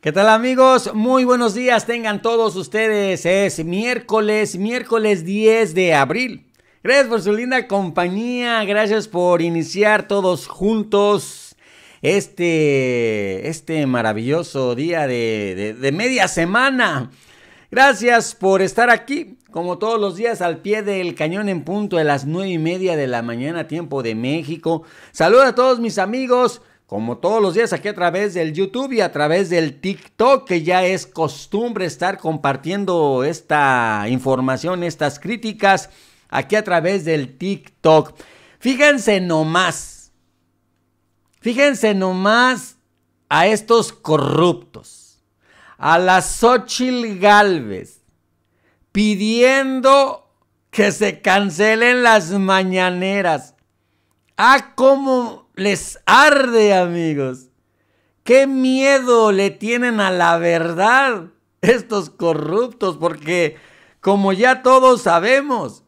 ¿Qué tal amigos? Muy buenos días tengan todos ustedes. Es miércoles, miércoles 10 de abril. Gracias por su linda compañía, gracias por iniciar todos juntos este, este maravilloso día de, de media semana. Gracias por estar aquí, como todos los días, al pie del cañón en punto de las nueve y media de la mañana, tiempo de México. Saludos a todos mis amigos como todos los días aquí a través del YouTube y a través del TikTok, que ya es costumbre estar compartiendo esta información, estas críticas, aquí a través del TikTok. Fíjense nomás, fíjense nomás a estos corruptos, a las Xochil Galvez, pidiendo que se cancelen las mañaneras. Ah, cómo les arde, amigos. ¿Qué miedo le tienen a la verdad estos corruptos? Porque, como ya todos sabemos,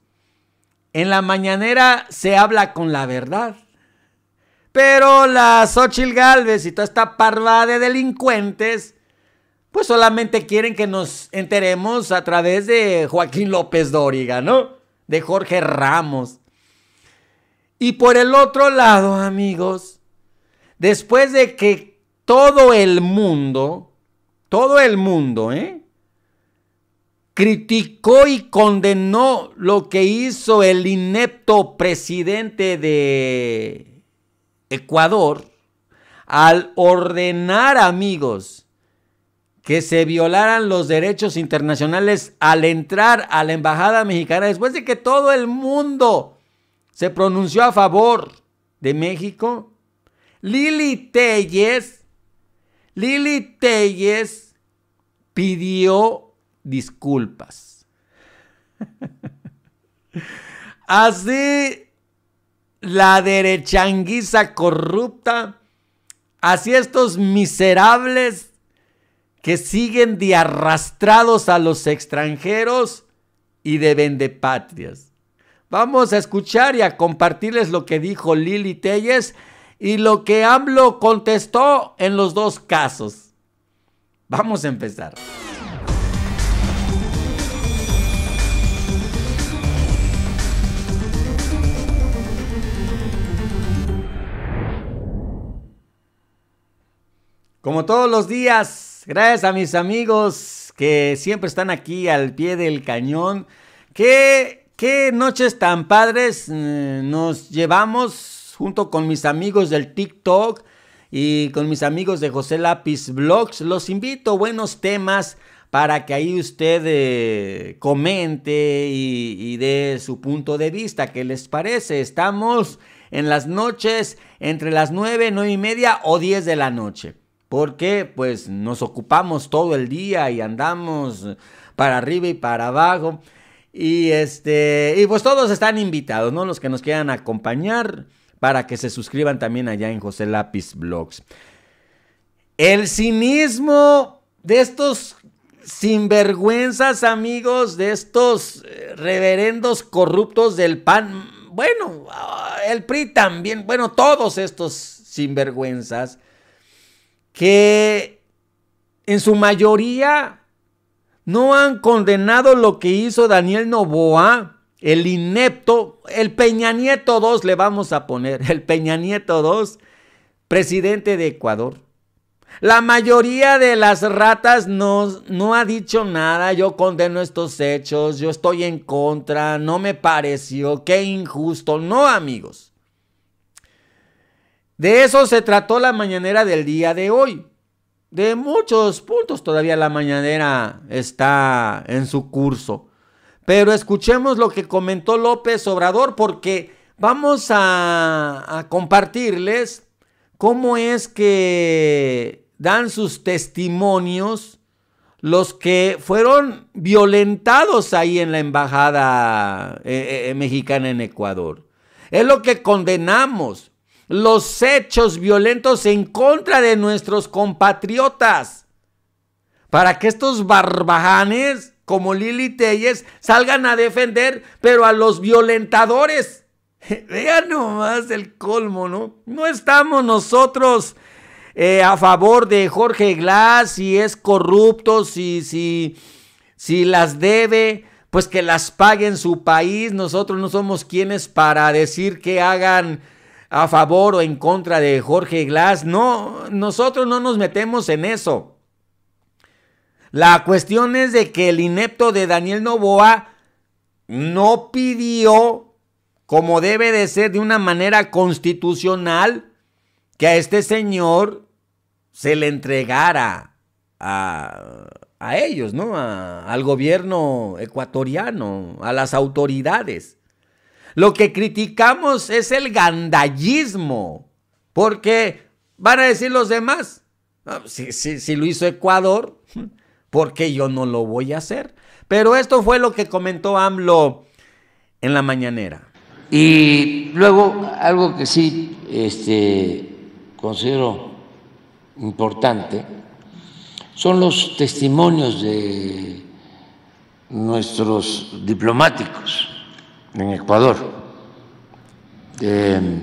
en la mañanera se habla con la verdad. Pero la Xochil Galvez y toda esta parva de delincuentes, pues solamente quieren que nos enteremos a través de Joaquín López Dóriga, ¿no? De Jorge Ramos, y por el otro lado, amigos, después de que todo el mundo, todo el mundo, ¿eh? criticó y condenó lo que hizo el inepto presidente de Ecuador al ordenar, amigos, que se violaran los derechos internacionales al entrar a la embajada mexicana después de que todo el mundo se pronunció a favor de México. Lili Telles, Lili Telles pidió disculpas. Así la derechanguiza corrupta, así estos miserables que siguen de arrastrados a los extranjeros y de vendepatrias. Vamos a escuchar y a compartirles lo que dijo Lili Telles y lo que AMLO contestó en los dos casos. Vamos a empezar. Como todos los días, gracias a mis amigos que siempre están aquí al pie del cañón, que Qué noches tan padres eh, nos llevamos junto con mis amigos del TikTok y con mis amigos de José Lápiz Blogs. Los invito buenos temas para que ahí usted eh, comente y, dé su punto de vista. ¿Qué les parece? Estamos en las noches entre las 9, 9 y media o 10 de la noche. Porque pues nos ocupamos todo el día y andamos para arriba y para abajo. Y este, y pues todos están invitados, ¿no? Los que nos quieran acompañar para que se suscriban también allá en José Lápiz Blogs. El cinismo de estos sinvergüenzas amigos, de estos eh, reverendos corruptos del PAN, bueno, ah, el PRI también, bueno, todos estos sinvergüenzas que en su mayoría no han condenado lo que hizo Daniel Novoa, el inepto, el Peña Nieto 2 le vamos a poner, el Peña Nieto 2, presidente de Ecuador. La mayoría de las ratas no, no ha dicho nada, yo condeno estos hechos, yo estoy en contra, no me pareció, qué injusto, no amigos. De eso se trató la mañanera del día de hoy de muchos puntos todavía la mañanera está en su curso. Pero escuchemos lo que comentó López Obrador porque vamos a, compartirles cómo es que dan sus testimonios los que fueron violentados ahí en la embajada eh, eh, mexicana en Ecuador. Es lo que condenamos los hechos violentos en contra de nuestros compatriotas. Para que estos barbajanes como Lili Telles salgan a defender, pero a los violentadores. Vean nomás el colmo, ¿no? No estamos nosotros eh, a favor de Jorge Glass, si es corrupto, si, si, si las debe, pues que las pague en su país. Nosotros no somos quienes para decir que hagan a favor o en contra de Jorge Glass. No, nosotros no nos metemos en eso. La cuestión es de que el inepto de Daniel Novoa no pidió, como debe de ser de una manera constitucional, que a este señor se le entregara a, a ellos, ¿no? al gobierno ecuatoriano, a las autoridades. Lo que criticamos es el gandallismo, porque van a decir los demás, si, lo hizo Ecuador, ¿por qué yo no lo voy a hacer? Pero esto fue lo que comentó AMLO en la mañanera. Y luego, algo que sí este, considero importante, son los testimonios de nuestros diplomáticos en Ecuador em,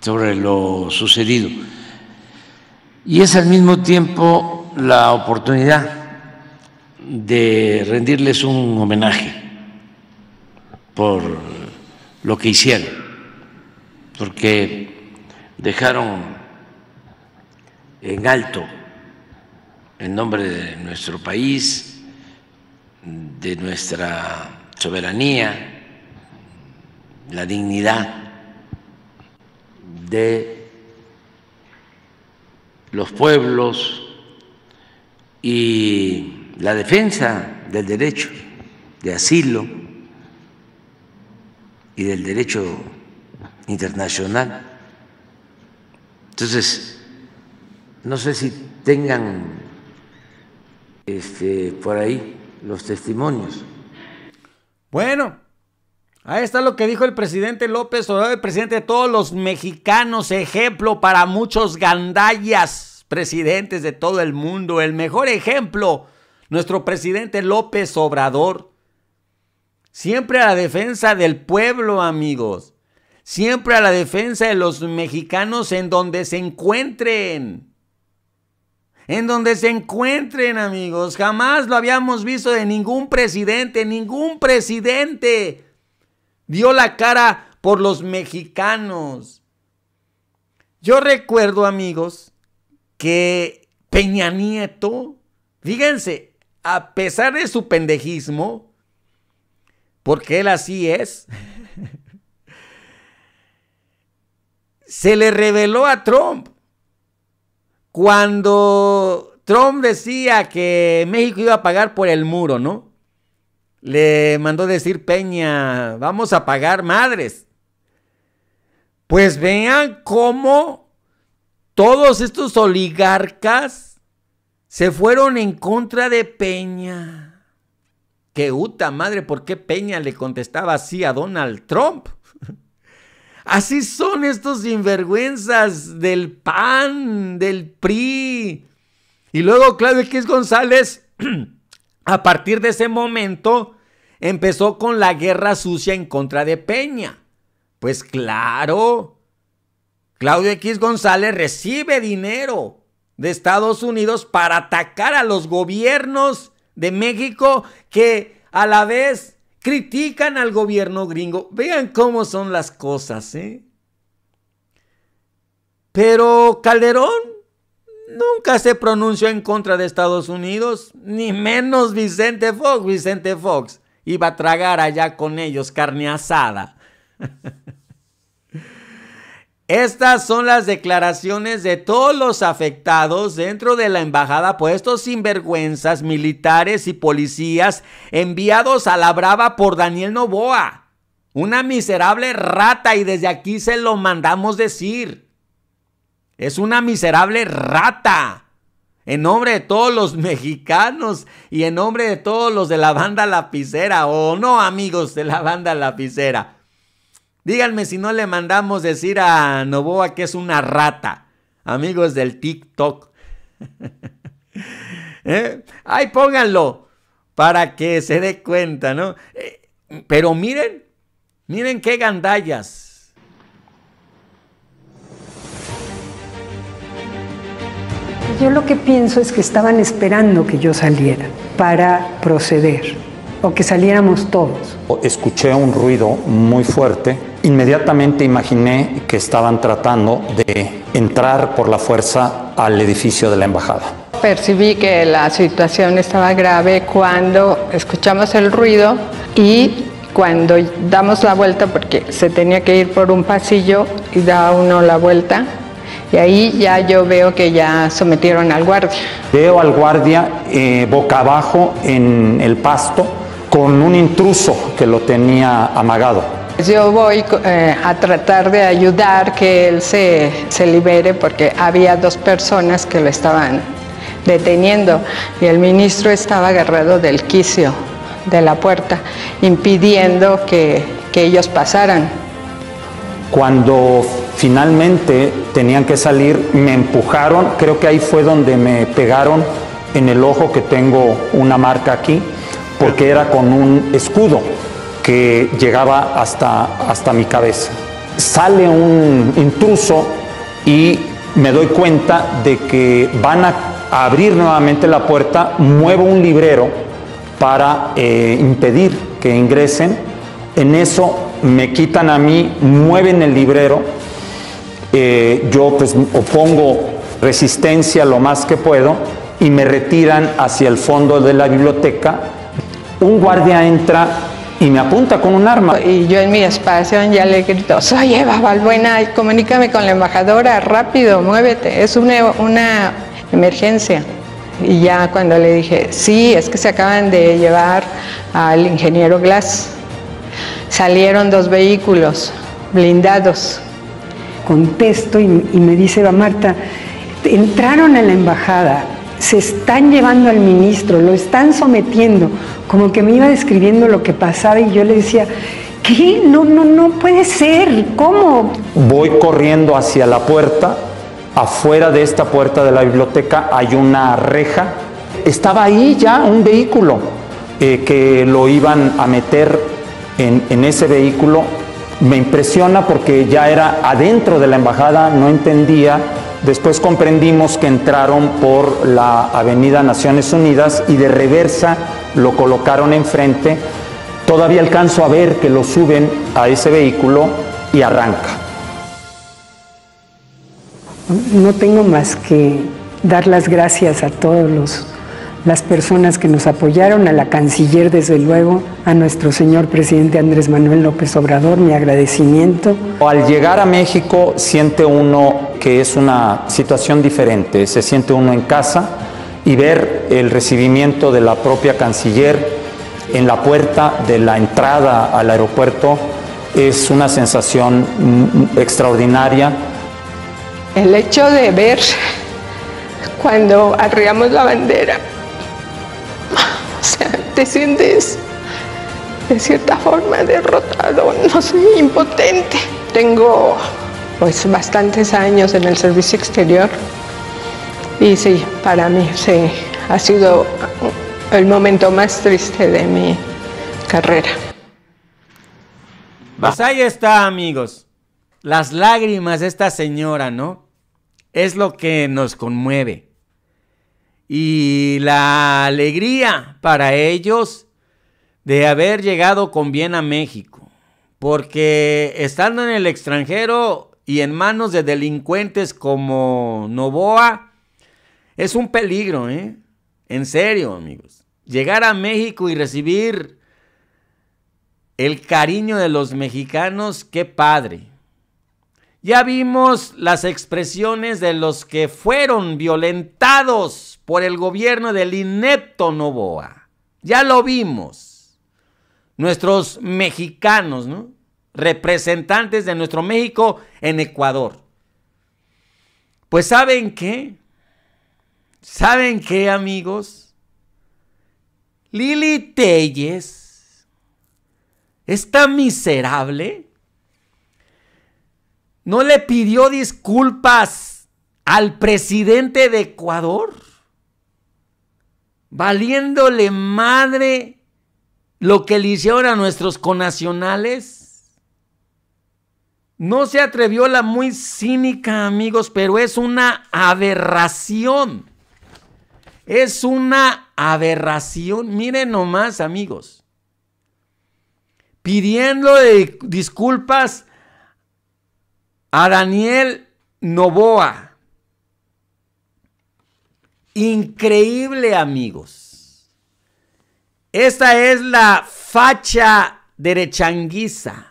sobre lo sucedido. Y es al mismo tiempo la oportunidad de rendirles un homenaje por lo que hicieron, porque dejaron en alto en nombre de nuestro país, de nuestra soberanía, la dignidad de los pueblos y la defensa del derecho de asilo y del derecho internacional. Entonces, no sé si tengan este, por ahí los testimonios. Bueno, ahí está lo que dijo el presidente López Obrador, el presidente de todos los mexicanos, ejemplo para muchos gandallas, presidentes de todo el mundo, el mejor ejemplo, nuestro presidente López Obrador. Siempre a la defensa del pueblo, amigos. Siempre a la defensa de los mexicanos en donde se encuentren en donde se encuentren, amigos. Jamás lo habíamos visto de ningún presidente, ningún presidente dio la cara por los mexicanos. Yo recuerdo, amigos, que Peña Nieto, fíjense, a pesar de su pendejismo, porque él así es, se le reveló a Trump. Cuando Trump decía que México iba a pagar por el muro, ¿no? Le mandó decir Peña, vamos a pagar madres. Pues vean cómo todos estos oligarcas se fueron en contra de Peña. Que uta madre, ¿por qué Peña le contestaba así a Donald Trump? Así son estos sinvergüenzas del PAN, del PRI. Y luego Claudio X González, a partir de ese momento, empezó con la guerra sucia en contra de Peña. Pues claro, Claudio X González recibe dinero de Estados Unidos para atacar a los gobiernos de México que a la vez critican al gobierno gringo. Vean cómo son las cosas, ¿eh? Pero Calderón nunca se pronunció en contra de Estados Unidos, ni menos Vicente Fox. Vicente Fox iba a tragar allá con ellos carne asada. Estas son las declaraciones de todos los afectados dentro de la embajada, por estos sinvergüenzas, militares y policías enviados a la brava por Daniel Novoa. Una miserable rata y desde aquí se lo mandamos decir. Es una miserable rata. En nombre de todos los mexicanos y en nombre de todos los de la banda lapicera, o no amigos de la banda lapicera. Díganme si no le mandamos decir a Novoa que es una rata. Amigos del TikTok. ¿Eh? Ahí pónganlo para que se dé cuenta, ¿no? Eh, pero miren, miren qué gandallas. Yo lo que pienso es que estaban esperando que yo saliera para proceder o que saliéramos todos. Escuché un ruido muy fuerte Inmediatamente imaginé que estaban tratando de entrar por la fuerza al edificio de la embajada. Percibí que la situación estaba grave cuando escuchamos el ruido y cuando damos la vuelta, porque se tenía que ir por un pasillo y da uno la vuelta, y ahí ya yo veo que ya sometieron al guardia. Veo al guardia eh, boca abajo en el pasto con un intruso que lo tenía amagado. Yo voy eh, a tratar de ayudar que él se, libere porque había dos personas que lo estaban deteniendo y el ministro estaba agarrado del quicio de la puerta, impidiendo que ellos pasaran. Cuando finalmente tenían que salir, me empujaron, creo que ahí fue donde me pegaron en el ojo que tengo una marca aquí, porque era con un escudo llegaba hasta, hasta mi cabeza. Sale un intruso y me doy cuenta de que van a abrir nuevamente la puerta, muevo un librero para eh, impedir que ingresen. En eso me quitan a mí, mueven el librero. Eh, yo pues opongo resistencia lo más que puedo y me retiran hacia el fondo de la biblioteca. Un guardia entra y me apunta con un arma. Y yo en mi espacio ya le grito, soy Eva Balbuena, comunícame con la embajadora, rápido, muévete, es una, una emergencia. Y ya cuando le dije, sí, es que se acaban de llevar al ingeniero Glass, salieron dos vehículos blindados. Contesto y, y me dice Eva Marta, entraron a la embajada, se están llevando al ministro, lo están sometiendo, como que me iba describiendo lo que pasaba y yo le decía, ¿qué? No, no, no puede ser, ¿cómo? Voy corriendo hacia la puerta, afuera de esta puerta de la biblioteca hay una reja, estaba ahí ya un vehículo eh, que lo iban a meter en ese vehículo, me impresiona porque ya era adentro de la embajada, no entendía Después comprendimos que entraron por la Avenida Naciones Unidas y de reversa lo colocaron enfrente. Todavía alcanzo a ver que lo suben a ese vehículo y arranca. No tengo más que dar las gracias a todos los las personas que nos apoyaron, a la canciller desde luego, a nuestro señor presidente Andrés Manuel López Obrador, mi agradecimiento. Al llegar a México siente uno que es una situación diferente, se siente uno en casa y ver el recibimiento de la propia canciller en la puerta de la entrada al aeropuerto es una sensación extraordinaria. El hecho de ver cuando arriamos la bandera O sea, te sientes de cierta forma derrotado, no sé, impotente. Tengo pues bastantes años en el servicio exterior y sí, para mí sí, ha sido el momento más triste de mi carrera. Pues ahí está, amigos. Las lágrimas de esta señora, ¿no? Es lo que nos conmueve y la alegría para ellos de haber llegado con bien a México. Porque estando en el extranjero y en manos de delincuentes como Novoa, es un peligro, ¿eh? En serio, amigos. Llegar a México y recibir el cariño de los mexicanos, qué padre. Ya vimos las expresiones de los que fueron violentados por el gobierno del inepto Novoa. Ya lo vimos. Nuestros mexicanos, ¿no? Representantes de nuestro México en Ecuador. Pues saben qué? ¿Saben qué, amigos? Lili Telles, está miserable, no le pidió disculpas al presidente de Ecuador, valiéndole madre lo que le hicieron a nuestros conacionales. No se atrevió la muy cínica, amigos, pero es una aberración. Es una aberración. Miren nomás, amigos. Pidiendo disculpas a Daniel Novoa. Increíble amigos. Esta es la facha derechanguiza.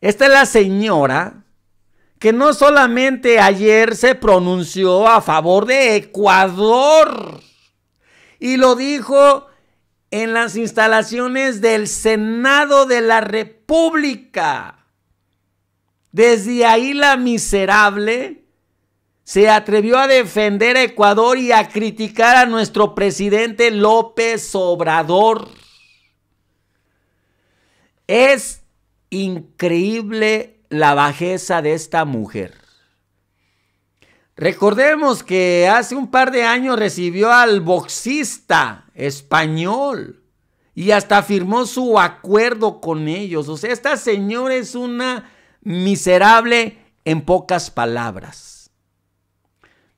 Esta es la señora que no solamente ayer se pronunció a favor de Ecuador y lo dijo en las instalaciones del Senado de la República desde ahí la miserable se atrevió a defender a Ecuador y a criticar a nuestro presidente López Obrador. Es increíble la bajeza de esta mujer. Recordemos que hace un par de años recibió al boxista español y hasta firmó su acuerdo con ellos. O sea, esta señora es una miserable en pocas palabras.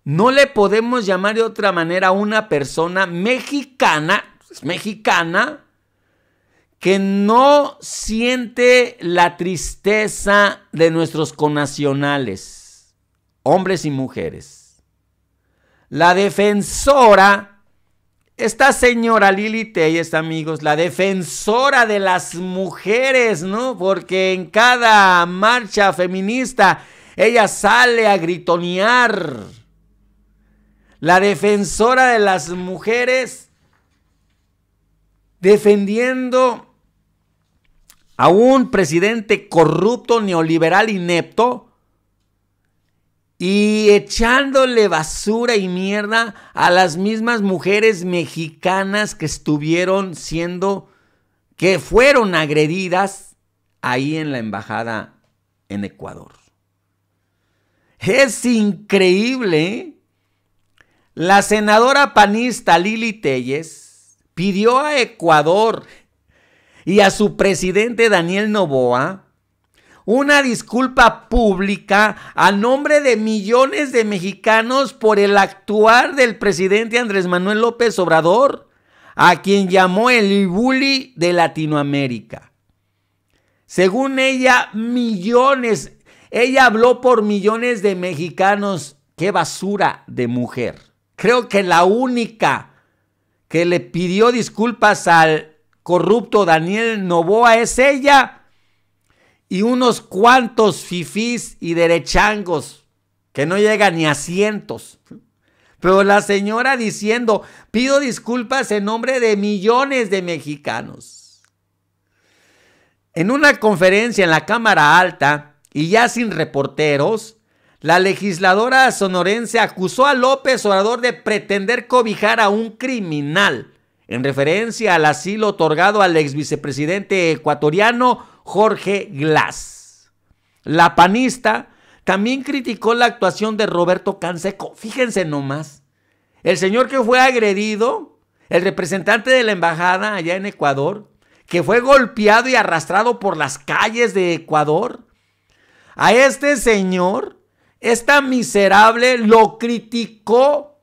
No le podemos llamar de otra manera a una persona mexicana, pues, mexicana, que no siente la tristeza de nuestros conacionales, hombres y mujeres. La defensora esta señora Lili Telles, amigos, la defensora de las mujeres, ¿no? Porque en cada marcha feminista ella sale a gritonear. La defensora de las mujeres defendiendo a un presidente corrupto, neoliberal, inepto, y echándole basura y mierda a las mismas mujeres mexicanas que estuvieron siendo, que fueron agredidas ahí en la embajada en Ecuador. Es increíble. ¿eh? La senadora panista Lili Telles pidió a Ecuador y a su presidente Daniel Novoa una disculpa pública a nombre de millones de mexicanos por el actuar del presidente Andrés Manuel López Obrador, a quien llamó el bully de Latinoamérica. Según ella, millones, ella habló por millones de mexicanos. Qué basura de mujer. Creo que la única que le pidió disculpas al corrupto Daniel Novoa es ella y unos cuantos fifís y derechangos que no llegan ni a cientos. Pero la señora diciendo, pido disculpas en nombre de millones de mexicanos. En una conferencia en la Cámara Alta y ya sin reporteros, la legisladora sonorense acusó a López Obrador de pretender cobijar a un criminal en referencia al asilo otorgado al ex vicepresidente ecuatoriano Jorge Glass. La panista también criticó la actuación de Roberto Canseco. Fíjense nomás. El señor que fue agredido, el representante de la embajada allá en Ecuador, que fue golpeado y arrastrado por las calles de Ecuador. A este señor, esta miserable lo criticó.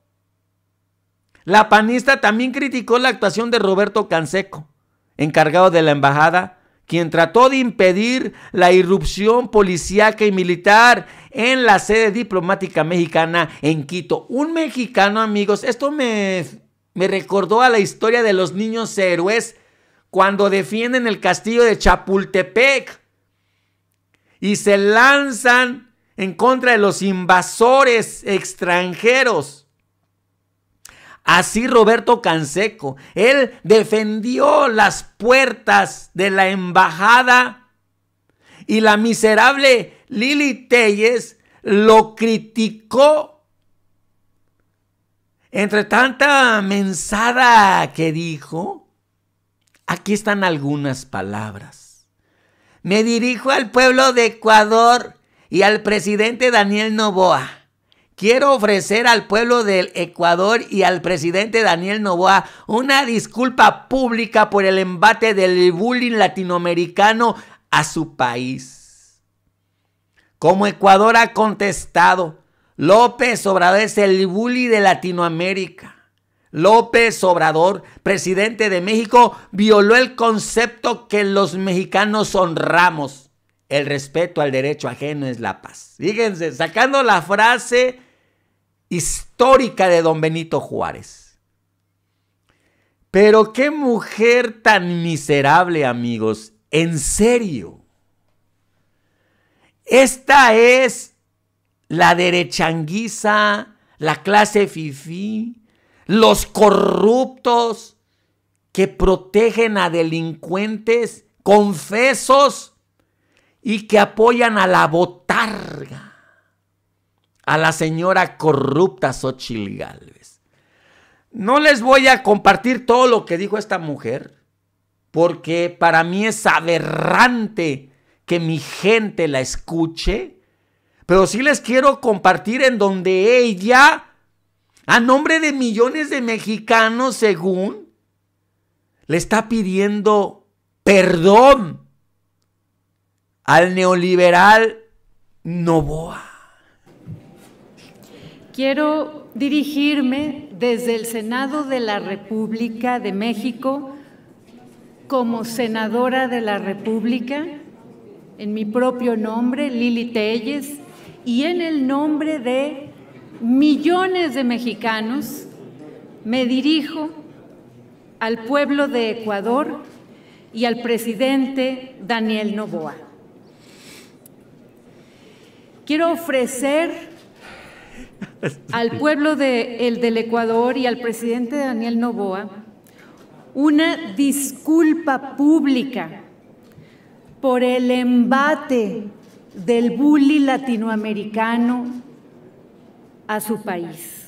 La panista también criticó la actuación de Roberto Canseco, encargado de la embajada quien trató de impedir la irrupción policíaca y militar en la sede diplomática mexicana en Quito. Un mexicano, amigos, esto me, recordó a la historia de los niños héroes cuando defienden el castillo de Chapultepec y se lanzan en contra de los invasores extranjeros. Así Roberto Canseco, él defendió las puertas de la embajada y la miserable Lili Telles lo criticó. Entre tanta mensada que dijo, aquí están algunas palabras. Me dirijo al pueblo de Ecuador y al presidente Daniel Novoa Quiero ofrecer al pueblo del Ecuador y al presidente Daniel Novoa una disculpa pública por el embate del bullying latinoamericano a su país. Como Ecuador ha contestado, López Obrador es el bully de Latinoamérica. López Obrador, presidente de México, violó el concepto que los mexicanos honramos. El respeto al derecho ajeno es la paz. Fíjense, sacando la frase histórica de don Benito Juárez. Pero qué mujer tan miserable, amigos, en serio. Esta es la derechanguiza, la clase fifí, los corruptos que protegen a delincuentes confesos y que apoyan a la botarga a la señora corrupta Xochil Gálvez. No les voy a compartir todo lo que dijo esta mujer, porque para mí es aberrante que mi gente la escuche, pero sí les quiero compartir en donde ella, a nombre de millones de mexicanos, según, le está pidiendo perdón al neoliberal Novoa. Quiero dirigirme desde el Senado de la República de México como senadora de la República, en mi propio nombre, Lili Telles, y en el nombre de millones de mexicanos, me dirijo al pueblo de Ecuador y al presidente Daniel Novoa. Quiero ofrecer al pueblo de, el del Ecuador y al presidente Daniel Novoa una disculpa pública por el embate del bully latinoamericano a su país.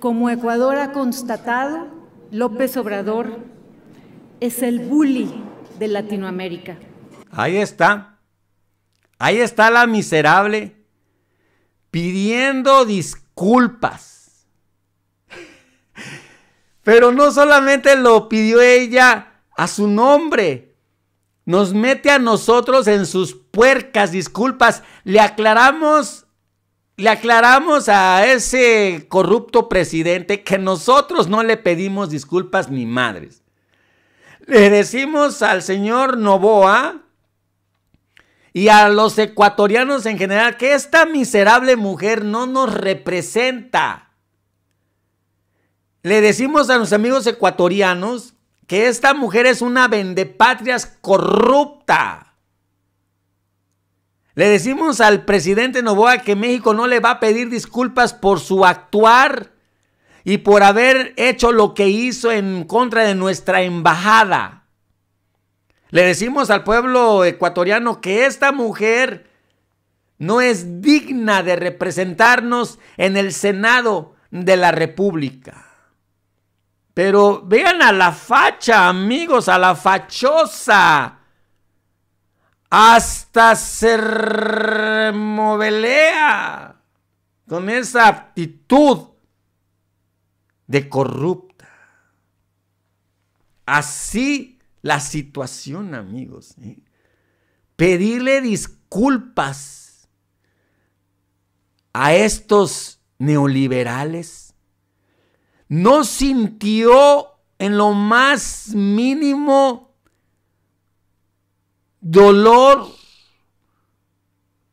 Como Ecuador ha constatado, López Obrador es el bully de Latinoamérica. Ahí está. Ahí está la miserable pidiendo disculpas. Pero no solamente lo pidió ella a su nombre, nos mete a nosotros en sus puercas disculpas. Le aclaramos, le aclaramos a ese corrupto presidente que nosotros no le pedimos disculpas ni madres. Le decimos al señor Novoa, y a los ecuatorianos en general que esta miserable mujer no nos representa. Le decimos a los amigos ecuatorianos que esta mujer es una vendepatrias corrupta. Le decimos al presidente Novoa que México no le va a pedir disculpas por su actuar y por haber hecho lo que hizo en contra de nuestra embajada. Le decimos al pueblo ecuatoriano que esta mujer no es digna de representarnos en el Senado de la República. Pero vean a la facha, amigos, a la fachosa. Hasta se removelea con esa actitud de corrupta. Así la situación, amigos. ¿eh? Pedirle disculpas a estos neoliberales. No sintió en lo más mínimo dolor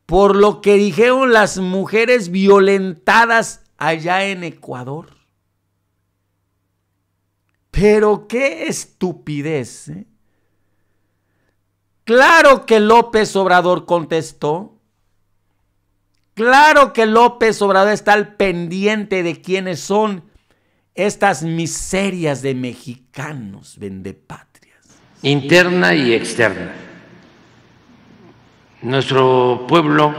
por lo que dijeron las mujeres violentadas allá en Ecuador. Pero qué estupidez. ¿eh? Claro que López Obrador contestó. Claro que López Obrador está al pendiente de quiénes son estas miserias de mexicanos vendepatrias. Interna y externa. Nuestro pueblo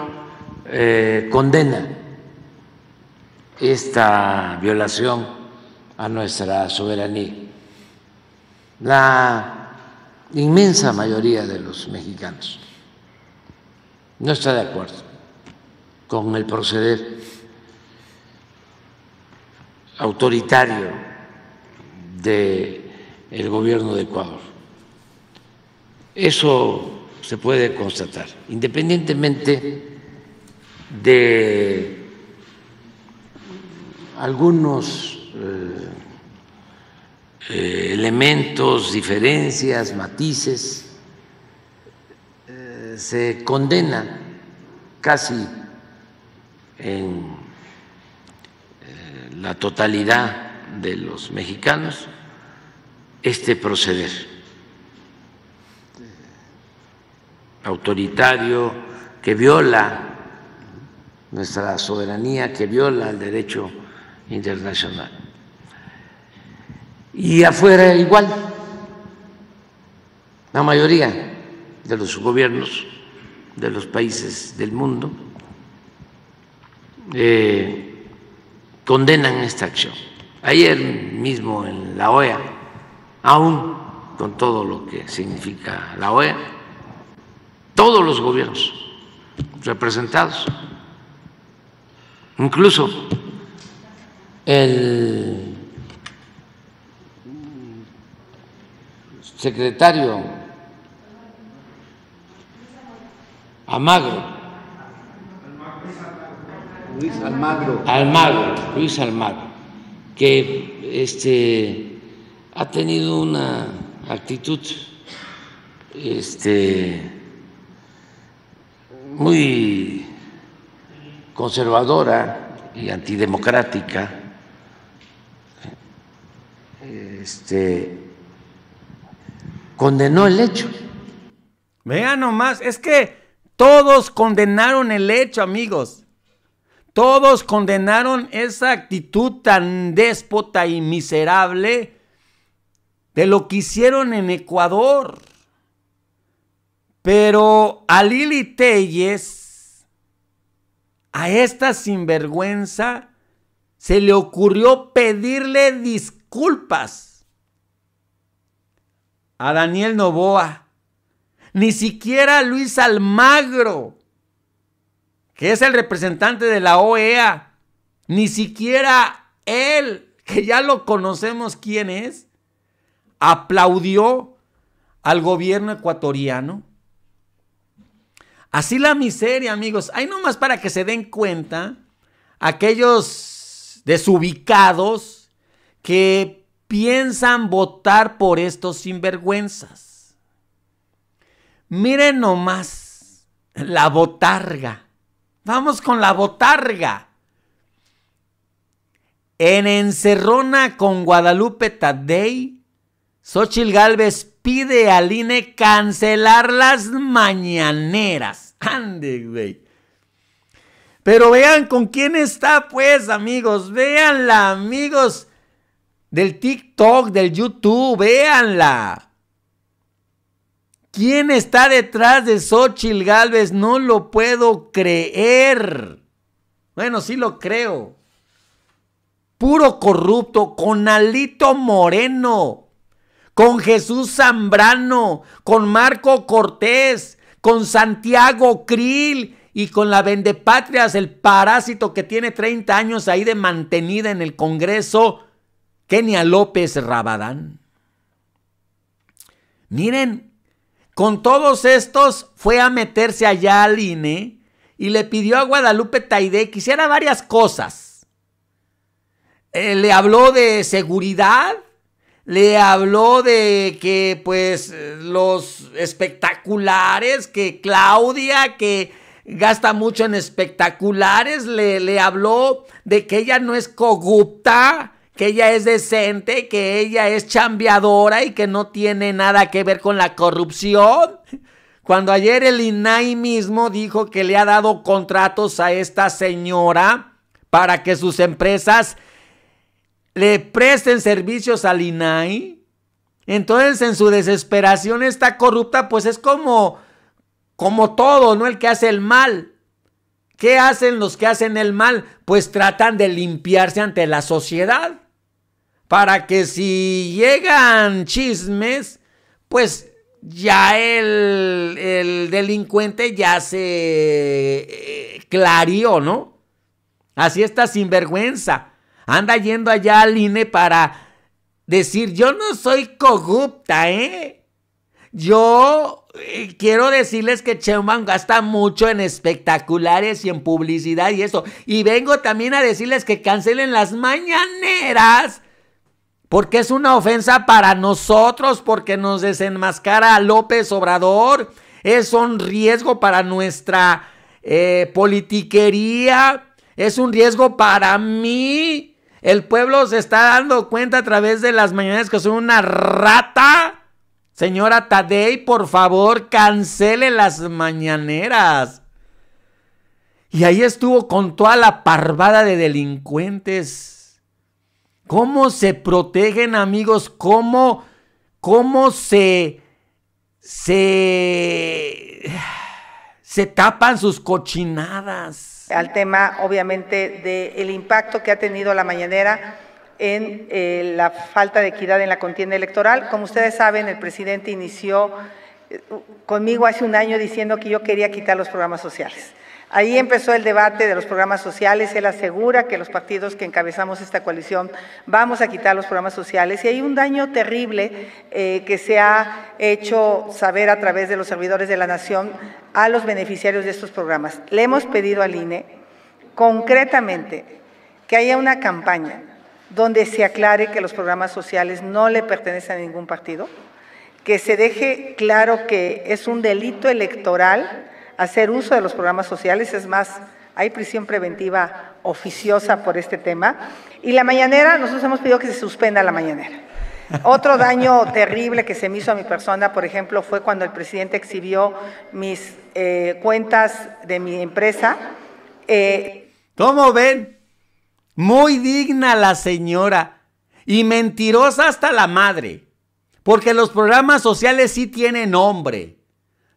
eh, condena esta violación a nuestra soberanía la inmensa mayoría de los mexicanos no está de acuerdo con el proceder autoritario del gobierno de Ecuador. Eso se puede constatar, independientemente de algunos eh, eh, elementos, diferencias, matices, eh, se condena casi en eh, la totalidad de los mexicanos este proceder autoritario que viola nuestra soberanía, que viola el derecho internacional y afuera igual, la mayoría de los gobiernos de los países del mundo eh, condenan esta acción. Ayer mismo en la OEA, aún con todo lo que significa la OEA, todos los gobiernos representados, incluso el secretario Amagro. Luis Almagro. Almagro, Luis Almagro, que este, ha tenido una actitud este, muy conservadora y antidemocrática. Este, condenó el hecho. Vean nomás, es que todos condenaron el hecho, amigos. Todos condenaron esa actitud tan déspota y miserable de lo que hicieron en Ecuador. Pero a Lili Telles, a esta sinvergüenza, se le ocurrió pedirle disculpas a Daniel Novoa, ni siquiera Luis Almagro, que es el representante de la OEA, ni siquiera él, que ya lo conocemos quién es, aplaudió al gobierno ecuatoriano. Así la miseria, amigos. Hay nomás para que se den cuenta aquellos desubicados que piensan votar por estos sinvergüenzas. Miren nomás la botarga. Vamos con la botarga. En Encerrona con Guadalupe Tadei, Xochil Gálvez pide al INE cancelar las mañaneras. Ande, güey. Pero vean con quién está, pues, amigos. Veanla, amigos del TikTok, del YouTube, véanla. ¿Quién está detrás de Xochitl Galvez? No lo puedo creer. Bueno, sí lo creo. Puro corrupto, con Alito Moreno, con Jesús Zambrano, con Marco Cortés, con Santiago Krill y con la Vendepatrias, el parásito que tiene 30 años ahí de mantenida en el Congreso Kenia López Rabadán. Miren, con todos estos fue a meterse allá al INE y le pidió a Guadalupe Taide que hiciera varias cosas. Eh, le habló de seguridad, le habló de que pues los espectaculares, que Claudia, que gasta mucho en espectaculares, le, le habló de que ella no es cogupta, que ella es decente, que ella es chambeadora y que no tiene nada que ver con la corrupción. Cuando ayer el INAI mismo dijo que le ha dado contratos a esta señora para que sus empresas le presten servicios al INAI, entonces en su desesperación está corrupta, pues es como como todo, ¿no? El que hace el mal. ¿Qué hacen los que hacen el mal? Pues tratan de limpiarse ante la sociedad para que si llegan chismes, pues ya el, el delincuente ya se eh, clarió, ¿no? Así está sinvergüenza. Anda yendo allá al INE para decir, yo no soy corrupta, ¿eh? Yo eh, quiero decirles que Cheuman gasta mucho en espectaculares y en publicidad y eso. Y vengo también a decirles que cancelen las mañaneras porque es una ofensa para nosotros, porque nos desenmascara a López Obrador, es un riesgo para nuestra eh, politiquería, es un riesgo para mí. El pueblo se está dando cuenta a través de las mañaneras que soy una rata. Señora Tadei, por favor, cancele las mañaneras. Y ahí estuvo con toda la parvada de delincuentes ¿Cómo se protegen amigos? ¿Cómo, se, se, tapan sus cochinadas? Al tema, obviamente, del impacto que ha tenido la mañanera en eh, la falta de equidad en la contienda electoral. Como ustedes saben, el presidente inició eh, conmigo hace un año diciendo que yo quería quitar los programas sociales. Ahí empezó el debate de los programas sociales. Él asegura que los partidos que encabezamos esta coalición vamos a quitar los programas sociales. Y hay un daño terrible eh, que se ha hecho saber a través de los servidores de la Nación a los beneficiarios de estos programas. Le hemos pedido al INE concretamente que haya una campaña donde se aclare que los programas sociales no le pertenecen a ningún partido, que se deje claro que es un delito electoral hacer uso de los programas sociales, es más, hay prisión preventiva oficiosa por este tema. Y la mañanera, nosotros hemos pedido que se suspenda la mañanera. Otro daño terrible que se me hizo a mi persona, por ejemplo, fue cuando el presidente exhibió mis eh, cuentas de mi empresa. Eh, ¿Cómo ven? Muy digna la señora y mentirosa hasta la madre, porque los programas sociales sí tienen nombre.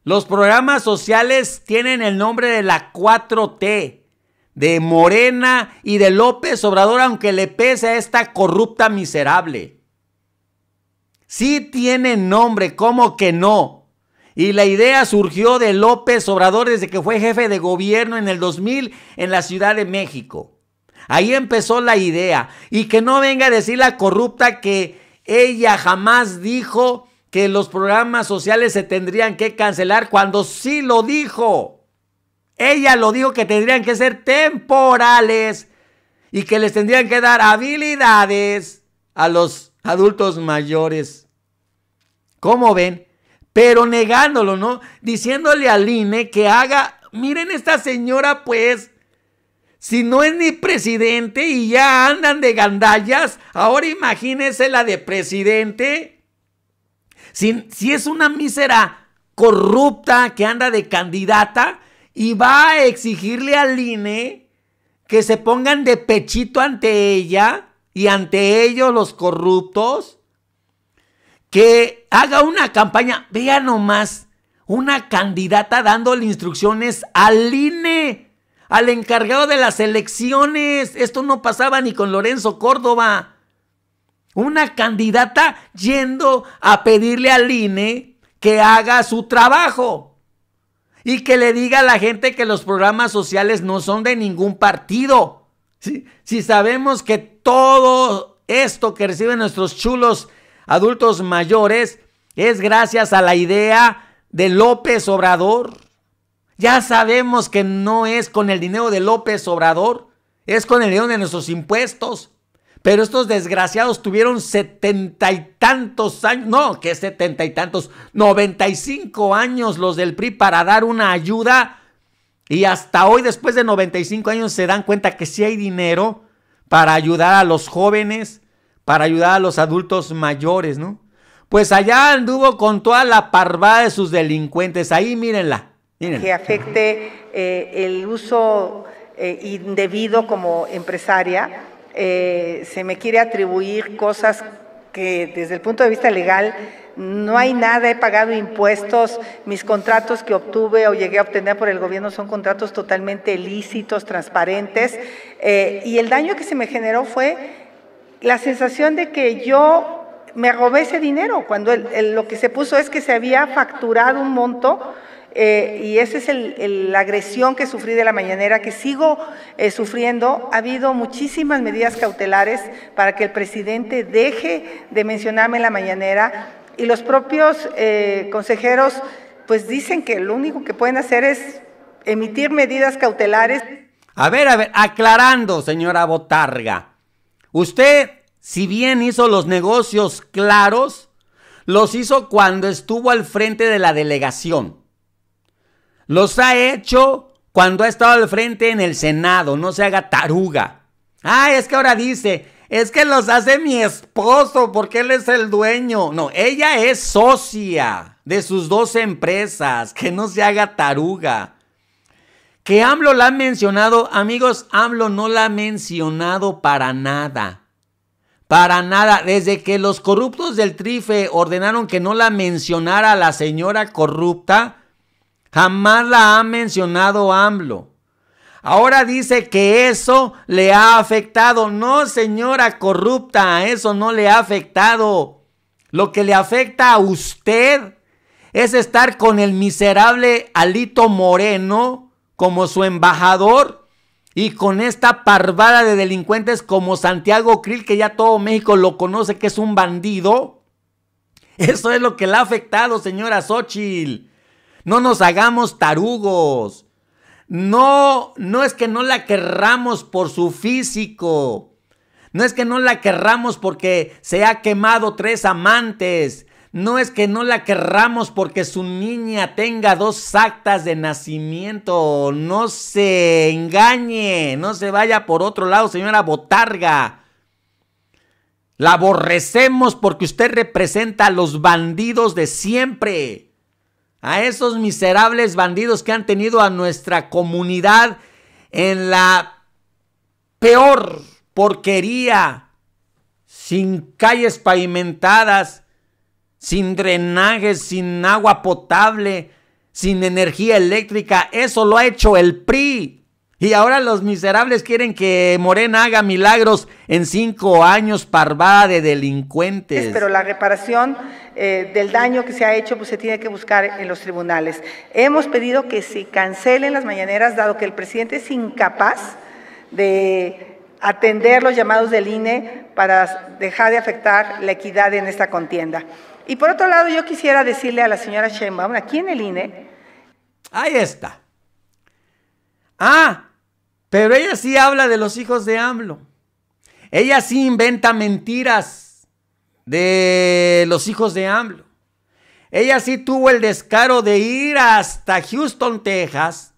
Los programas sociales tienen el nombre de la 4T, de Morena y de López Obrador, aunque le pese a esta corrupta miserable. Sí tiene nombre, ¿cómo que no? Y la idea surgió de López Obrador desde que fue jefe de gobierno en el 2000 en la Ciudad de México. Ahí empezó la idea. Y que no venga a decir la corrupta que ella jamás dijo que los programas sociales se tendrían que cancelar cuando sí lo dijo. Ella lo dijo que tendrían que ser temporales y que les tendrían que dar habilidades a los adultos mayores. ¿Cómo ven? Pero negándolo, ¿no? Diciéndole al INE que haga, miren esta señora pues, si no es ni presidente y ya andan de gandallas, ahora imagínense la de presidente. Si, es una mísera corrupta que anda de candidata y va a exigirle al INE que se pongan de pechito ante ella y ante ellos los corruptos, que haga una campaña, vea nomás, una candidata dándole instrucciones al INE, al encargado de las elecciones. Esto no pasaba ni con Lorenzo Córdoba. Una candidata yendo a pedirle al INE que haga su trabajo y que le diga a la gente que los programas sociales no son de ningún partido. Si, si sabemos que todo esto que reciben nuestros chulos adultos mayores es gracias a la idea de López Obrador. Ya sabemos que no es con el dinero de López Obrador, es con el dinero de nuestros impuestos. Pero estos desgraciados tuvieron setenta y tantos años, no, que setenta y tantos, noventa y cinco años los del PRI para dar una ayuda. Y hasta hoy, después de noventa y cinco años, se dan cuenta que sí hay dinero para ayudar a los jóvenes, para ayudar a los adultos mayores, ¿no? Pues allá anduvo con toda la parvada de sus delincuentes. Ahí mírenla. mírenla. Que afecte eh, el uso eh, indebido como empresaria eh, se me quiere atribuir cosas que desde el punto de vista legal no hay nada, he pagado impuestos, mis contratos que obtuve o llegué a obtener por el gobierno son contratos totalmente lícitos, transparentes, eh, y el daño que se me generó fue la sensación de que yo me robé ese dinero, cuando lo que se puso es que se había facturado un monto eh, y esa es la agresión que sufrí de la mañanera, que sigo eh, sufriendo. Ha habido muchísimas medidas cautelares para que el presidente deje de mencionarme en la mañanera y los propios eh, consejeros pues dicen que lo único que pueden hacer es emitir medidas cautelares. A ver, a ver, aclarando, señora Botarga, usted, si bien hizo los negocios claros, los hizo cuando estuvo al frente de la delegación. Los ha hecho cuando ha estado al frente en el Senado, no se haga taruga. Ah, es que ahora dice, es que los hace mi esposo porque él es el dueño. No, ella es socia de sus dos empresas, que no se haga taruga. Que AMLO la ha mencionado, amigos, AMLO no la ha mencionado para nada. Para nada, desde que los corruptos del Trife ordenaron que no la mencionara la señora corrupta, Jamás la ha mencionado AMLO. Ahora dice que eso le ha afectado. No, señora corrupta, eso no le ha afectado. Lo que le afecta a usted es estar con el miserable Alito Moreno como su embajador y con esta parvada de delincuentes como Santiago Krill, que ya todo México lo conoce que es un bandido. Eso es lo que le ha afectado, señora Xochitl. No nos hagamos tarugos. No, no es que no la querramos por su físico. No es que no la querramos porque se ha quemado tres amantes. No es que no la querramos porque su niña tenga dos actas de nacimiento. No se engañe, no se vaya por otro lado, señora Botarga. La aborrecemos porque usted representa a los bandidos de siempre a esos miserables bandidos que han tenido a nuestra comunidad en la peor porquería, sin calles pavimentadas, sin drenajes, sin agua potable, sin energía eléctrica. Eso lo ha hecho el PRI. Y ahora los miserables quieren que Morena haga milagros en cinco años parvada de delincuentes. Pero la reparación eh, del daño que se ha hecho pues, se tiene que buscar en los tribunales. Hemos pedido que se cancelen las mañaneras, dado que el presidente es incapaz de atender los llamados del INE para dejar de afectar la equidad en esta contienda. Y por otro lado, yo quisiera decirle a la señora Sheinbaum, aquí en el INE... Ahí está. Ah, pero ella sí habla de los hijos de AMLO. Ella sí inventa mentiras de los hijos de AMLO. Ella sí tuvo el descaro de ir hasta Houston, Texas,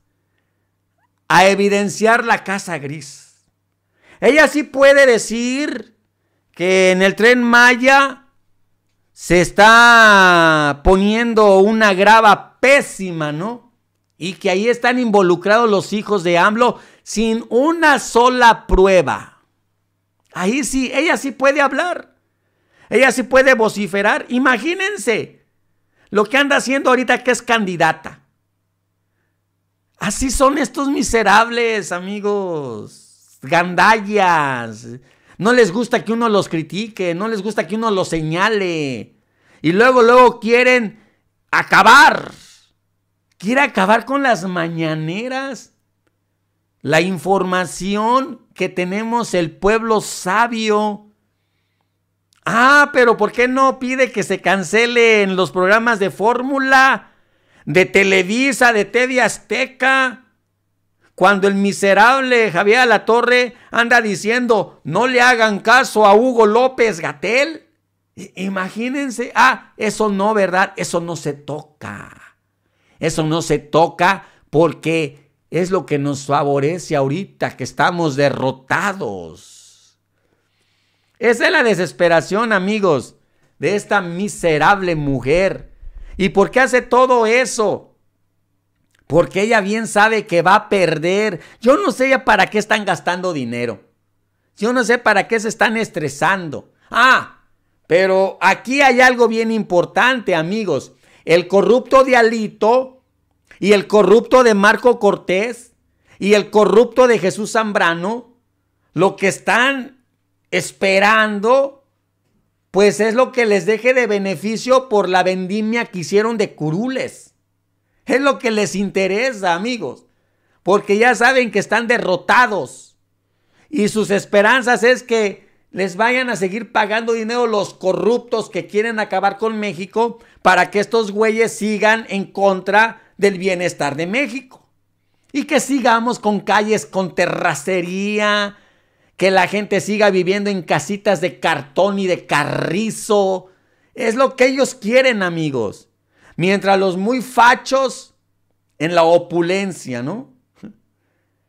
a evidenciar la casa gris. Ella sí puede decir que en el tren Maya se está poniendo una grava pésima, ¿no? y que ahí están involucrados los hijos de AMLO sin una sola prueba. Ahí sí, ella sí puede hablar. Ella sí puede vociferar. Imagínense lo que anda haciendo ahorita que es candidata. Así son estos miserables, amigos. Gandallas. No les gusta que uno los critique, no les gusta que uno los señale. Y luego, luego quieren acabar Quiere acabar con las mañaneras. La información que tenemos el pueblo sabio. Ah, pero ¿por qué no pide que se cancelen los programas de fórmula, de Televisa, de Teddy Azteca? Cuando el miserable Javier La Torre anda diciendo, no le hagan caso a Hugo López Gatel. Imagínense, ah, eso no, ¿verdad? Eso no se toca. Eso no se toca porque es lo que nos favorece ahorita, que estamos derrotados. Esa es la desesperación, amigos, de esta miserable mujer. ¿Y por qué hace todo eso? Porque ella bien sabe que va a perder. Yo no sé ya para qué están gastando dinero. Yo no sé para qué se están estresando. Ah, pero aquí hay algo bien importante, amigos. El corrupto dialito y el corrupto de Marco Cortés y el corrupto de Jesús Zambrano, lo que están esperando, pues es lo que les deje de beneficio por la vendimia que hicieron de curules. Es lo que les interesa, amigos, porque ya saben que están derrotados y sus esperanzas es que les vayan a seguir pagando dinero los corruptos que quieren acabar con México para que estos güeyes sigan en contra del bienestar de México. Y que sigamos con calles con terracería, que la gente siga viviendo en casitas de cartón y de carrizo. Es lo que ellos quieren, amigos. Mientras los muy fachos en la opulencia, ¿no?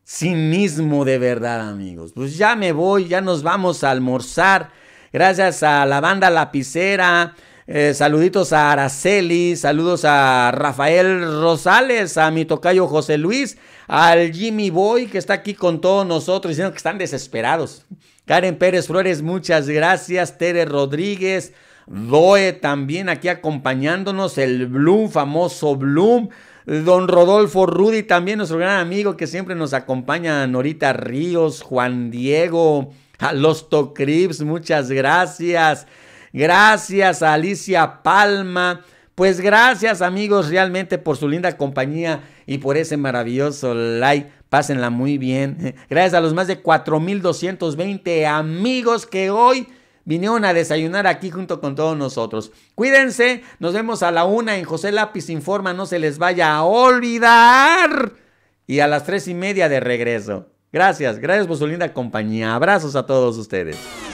Cinismo de verdad, amigos. Pues ya me voy, ya nos vamos a almorzar. Gracias a la banda lapicera, eh, saluditos a Araceli, saludos a Rafael Rosales, a mi tocayo José Luis, al Jimmy Boy que está aquí con todos nosotros, diciendo que están desesperados. Karen Pérez Flores, muchas gracias. Tere Rodríguez, Doe también aquí acompañándonos, el Bloom, famoso Bloom. Don Rodolfo Rudy también, nuestro gran amigo que siempre nos acompaña, Norita Ríos, Juan Diego, a los Tocrips, muchas gracias. Gracias Alicia Palma. Pues gracias amigos realmente por su linda compañía y por ese maravilloso like. Pásenla muy bien. Gracias a los más de 4.220 amigos que hoy vinieron a desayunar aquí junto con todos nosotros. Cuídense, nos vemos a la una en José Lápiz Informa, no se les vaya a olvidar. Y a las tres y media de regreso. Gracias, gracias por su linda compañía. Abrazos a todos ustedes.